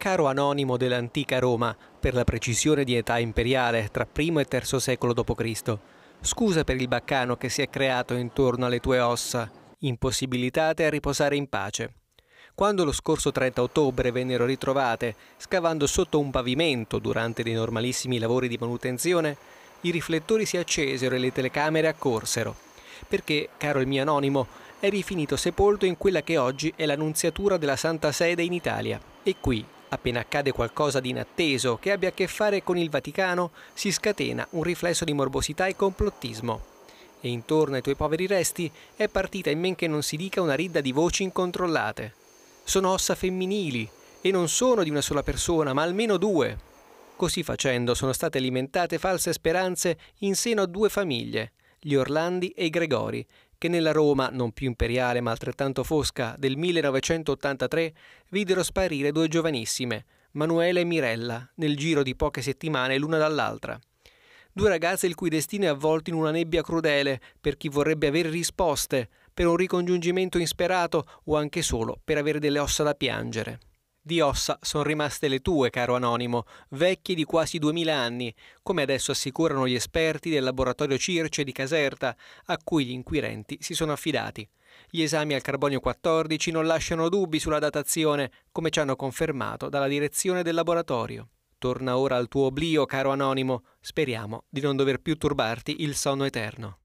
caro anonimo dell'antica Roma, per la precisione di età imperiale tra primo e terzo secolo d.C. Scusa per il baccano che si è creato intorno alle tue ossa, impossibilitate a riposare in pace. Quando lo scorso 30 ottobre vennero ritrovate, scavando sotto un pavimento durante dei normalissimi lavori di manutenzione, i riflettori si accesero e le telecamere accorsero, perché, caro il mio anonimo, eri finito sepolto in quella che oggi è l'annunziatura della Santa Sede in Italia. E qui, Appena accade qualcosa di inatteso che abbia a che fare con il Vaticano, si scatena un riflesso di morbosità e complottismo. E intorno ai tuoi poveri resti è partita in men che non si dica una ridda di voci incontrollate. Sono ossa femminili, e non sono di una sola persona, ma almeno due. Così facendo sono state alimentate false speranze in seno a due famiglie, gli Orlandi e i Gregori, che nella Roma, non più imperiale ma altrettanto fosca, del 1983 videro sparire due giovanissime, Manuela e Mirella, nel giro di poche settimane l'una dall'altra. Due ragazze il cui destino è avvolto in una nebbia crudele per chi vorrebbe avere risposte, per un ricongiungimento insperato o anche solo per avere delle ossa da piangere. Di ossa sono rimaste le tue, caro anonimo, vecchie di quasi duemila anni, come adesso assicurano gli esperti del laboratorio Circe di Caserta, a cui gli inquirenti si sono affidati. Gli esami al carbonio 14 non lasciano dubbi sulla datazione, come ci hanno confermato dalla direzione del laboratorio. Torna ora al tuo oblio, caro anonimo. Speriamo di non dover più turbarti il sonno eterno.